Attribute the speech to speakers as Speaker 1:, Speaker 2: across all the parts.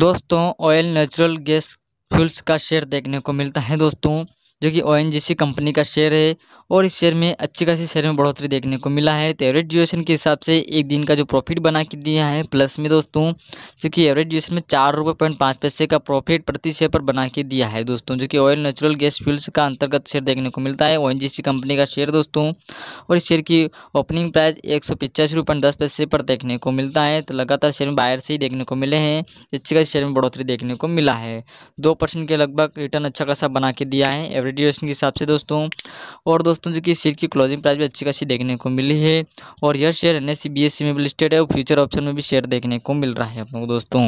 Speaker 1: दोस्तों oil natural gas fuels का share देखने को मिलता है दोस्तों जो कि ओ कंपनी का शेयर है और इस शेयर में अच्छी खासी शेयर में बढ़ोतरी देखने को मिला है तो एवरेज ड्यूरेशन के हिसाब से एक दिन का जो प्रॉफिट बना के दिया है प्लस में दोस्तों जो कि एवरेज ड्यूरेशन में चार रुपये पॉइंट पाँच पैसे का प्रॉफिट प्रति शेयर पर बना के दिया है दोस्तों जो कि ऑयल नेचुरल गैस फ्यूल्स का अंतर्गत शेयर देखने को मिलता है ओ कंपनी का शेयर दोस्तों और इस शेयर की ओपनिंग प्राइस एक सौ पैसे पर देखने को मिलता है तो लगातार शेयर में बाहर से ही देखने को मिले हैं अच्छी खासी शेयर में बढ़ोतरी देखने को मिला है दो परसेंट के लगभग रिटर्न अच्छा खासा बना के दिया है एवरेज ड्यूरेशन के हिसाब से दोस्तों और दोस्तों दोस्तों जो कि शेयर की क्लोजिंग प्राइस भी अच्छी खासी देखने को मिली है और यह शेयर एन एस में भी लिस्टेड है और फ्यूचर ऑप्शन में भी शेयर देखने को मिल रहा है आप लोग दोस्तों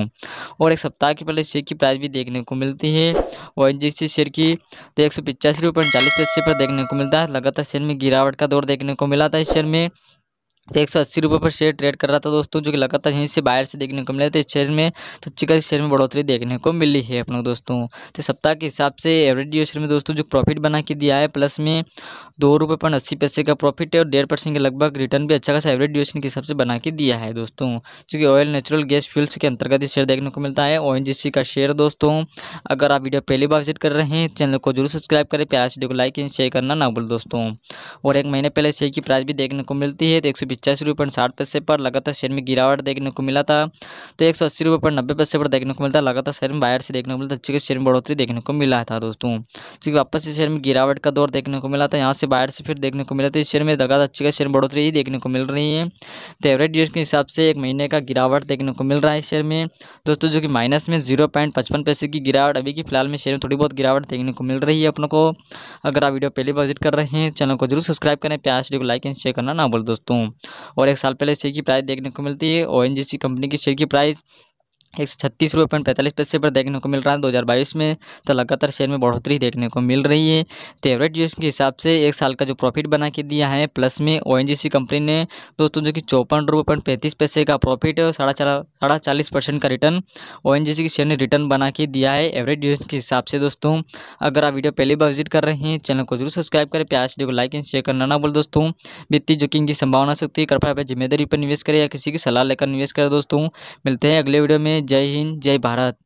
Speaker 1: और एक सप्ताह के पहले शेयर की प्राइस भी देखने को मिलती है और एन शेयर की तो एक सौ पैसे पर देखने को मिलता है लगातार शेयर में गिरावट का दौर देखने को मिला था इस शेयर में तो एक सौ अस्सी रुपये पर शेयर ट्रेड कर रहा था दोस्तों जो कि लगातार यहीं से बाहर से देखने को मिले था इस शेयर में तो चिकन शेयर में बढ़ोतरी देखने को मिली है अपने दोस्तों तो सप्ताह के हिसाब से एवरेज शेयर में दोस्तों जो प्रॉफिट बना के दिया है प्लस में दो रुपये पॉइंट अस्सी पैसे का प्रॉफिट है और डेढ़ परसेंट के लगभग रिटर्न भी अच्छा खासा एवरेज ड्यूरेशन के हिसाब से बना के दिया है दोस्तों चूँकि ऑयल नेचुरल गैस फ्यूल्स के अंतर्गत शेयर देखने को मिलता है ओ का शेयर दोस्तों अगर आप वीडियो पहली बार विजिट कर रहे हैं चैनल को जरूर सब्सक्राइब करें प्यार वीडियो को लाइक एंड शेयर करना ना भूल दोस्तों और एक महीने पहले शेयर की प्राइस भी देखने को मिलती है तो एक पिचासी रुपये पॉइंट साठ पैसे पर लगातार शेयर में गिरावट देखने को मिला था तो एक सौ अस्सी रुपये पॉइंट नब्बे पैसे पर देखने को मिलता है लगातार शेयर में बाहर से देखने को मिलता अच्छी शेयर में बढ़ोतरी देखने को मिला था दोस्तों तो क्योंकि वापस से शेयर में गिरावट का दौर देखने को मिला था यहाँ से बाहर से फिर देखने को मिला था इस शेयर में लगातार अच्छी शेयर बढ़ोतरी ही देखने को मिल रही है तो एवरेज ड्यूरेशन के हिसाब से एक महीने का गिरावट देखने को मिल रहा है शेयर में दोस्तों जो कि माइनस में जीरो पॉइंट पचपन पैसे की गिरावट अभी की फिलहाल में शेयर में थोड़ी बहुत गिरावट देखने को मिल रही है अपनों को अगर आप वीडियो पहली बार विजिट कर रहे हैं चैनल को जरूर सब्सक्राइब करें प्यार वीडियो को लाइक एंड शेयर करना ना बोल दोस्तों और एक साल पहले शेयर की प्राइस देखने को मिलती है ओ कंपनी की शेयर की प्राइस एक सौ छत्तीस रुपये पॉइंट पैंतालीस पैसे पर देखने को मिल रहा है 2022 में तो लगातार शेयर में बढ़ोतरी देखने को मिल रही है तो एवरेज के हिसाब से एक साल का जो प्रॉफिट बना के दिया है प्लस में ओ कंपनी ने दोस्तों जो कि चौपन रुपये पॉइंट पैंतीस पैसे का प्रॉफिट साढ़ा चार साढ़ा चालीस परसेंट का रिटर्न ओ के शेयर ने रिटर्न बना के दिया है एवरेज ड्यूरेशन के हिसाब से दोस्तों अगर आप वीडियो पहली बार विजिट कर रहे हैं चैनल को जरूर सब्सक्राइब करें प्याज वीडियो को लाइक एंड शेयर करना ना बोल दोस्तों वित्तीय जोखिम की संभावना सकती है कृपया जिम्मेदारी पर निवेश करें या किसी की सलाह लेकर निवेश करें दोस्तों मिलते हैं अगले वीडियो में जय हिंद जय भारत